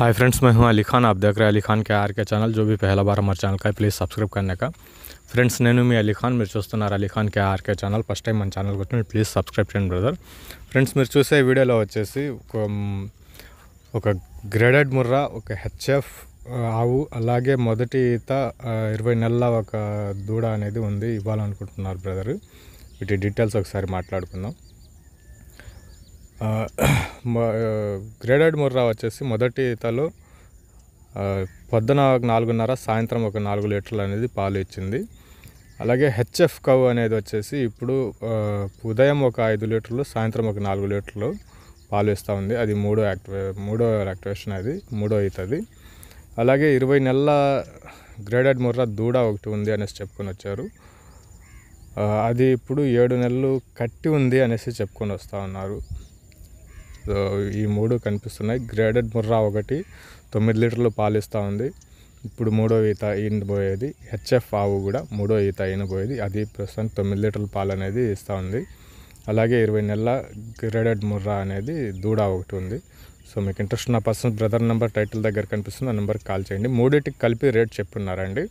hi friends मैं हूं अली खान आप देख रहे हैं अली खान के आर के ఛానల్ जो भी पहला बार हमारे ఛానల్ का ప్లీజ్ సబ్స్క్రైబ్ करने का ఫ్రెండ్స్ నేను మీ అలీ ఖాన్ మీరు చూస్తున్నారు Ali Khan K RK channel first time మన ఛానల్కి వచ్చి ప్లీజ్ సబ్స్క్రైబ్ చేయండి బ్రదర్ ఫ్రెండ్స్ మీరు చూసే వీడియోలో వచ్చేసి ఒక ఒక గ్రేడెడ్ ముర్రా ఒక హెచ్ఎఫ్ ఆవు అలాగే మొదటి ఈత ఇరవై నెలల ఒక దూడ అనేది ఉంది ఇవ్వాలనుకుంటున్నారు బ్రదర్ వీటి డీటెయిల్స్ ఒకసారి మాట్లాడుకుందాం గ్రేడెడ్ ముర్రా వచ్చేసి మొదటి ఈతలో పొద్దున నాలుగున్నర సాయంత్రం ఒక నాలుగు లీటర్లు అనేది పాలు ఇచ్చింది అలాగే హెచ్ఎఫ్ కవ్ అనేది వచ్చేసి ఇప్పుడు ఉదయం ఒక ఐదు లీటర్లు సాయంత్రం ఒక నాలుగు లీటర్లు పాలు ఇస్తూ ఉంది అది మూడో యాక్టివే మూడో యాక్టివేషన్ అది మూడో అవుతుంది అలాగే ఇరవై నెలల గ్రేడెడ్ ముర్రా దూడ ఒకటి ఉంది అనేసి చెప్పుకొని వచ్చారు అది ఇప్పుడు ఏడు నెలలు కట్టి ఉంది అనేసి చెప్పుకొని వస్తూ ఉన్నారు ఈ మూడు కనిపిస్తున్నాయి గ్రేడెడ్ ముర్రా ఒకటి తొమ్మిది లీటర్లు పాలిస్తూ ఉంది ఇప్పుడు మూడో ఈత ఈనబోయేది హెచ్ఎఫ్ ఆవు కూడా మూడో ఈత ఈనబోయేది అది ప్రస్తుతం తొమ్మిది లీటర్ల పాలు అనేది ఇస్తూ ఉంది అలాగే ఇరవై నెలల గ్రేడెడ్ ముర్రా అనేది దూడ ఒకటి ఉంది సో మీకు ఇంట్రెస్ట్ ఉన్న పర్సన్ బ్రదర్ నెంబర్ టైటిల్ దగ్గర కనిపిస్తుంది ఆ నెంబర్కి కాల్ చేయండి మూడింటికి కలిపి రేట్ చెప్పున్నారండి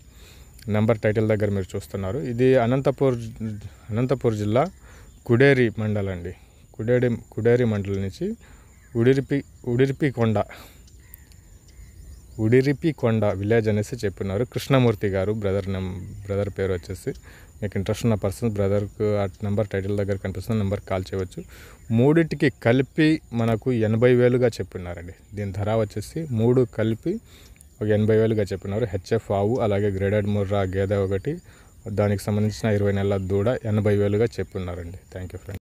నెంబర్ టైటిల్ దగ్గర మీరు చూస్తున్నారు ఇది అనంతపూర్ అనంతపూర్ జిల్లా కుడేరి మండలం అండి కుడేరి కుడేరి మండలం నుంచి ఉడిరిపి ఉడిరిపి కొండ ఉడిరిపి కొండ విలేజ్ అనేసి చెప్పినారు కృష్ణమూర్తి గారు బ్రదర్ నెం బ్రదర్ పేరు వచ్చేసి మీకు ఇంట్రెస్ట్ ఉన్న పర్సన్ బ్రదర్కు ఆ నెంబర్ టైటిల్ దగ్గర కనిపిస్తున్న నెంబర్ కాల్ చేయవచ్చు మూడింటికి కలిపి మనకు ఎనభై వేలుగా చెప్పినారండి దీని ధర వచ్చేసి మూడు కలిపి ఒక ఎనభై వేలుగా చెప్పినారు హెచ్ఎఫ్ ఆవు అలాగే గ్రేడెడ్ ముర్రా గేదె ఒకటి దానికి సంబంధించిన ఇరవై నెలల దూడ ఎనభై వేలుగా చెప్పినారండి థ్యాంక్ యూ ఫ్రెండ్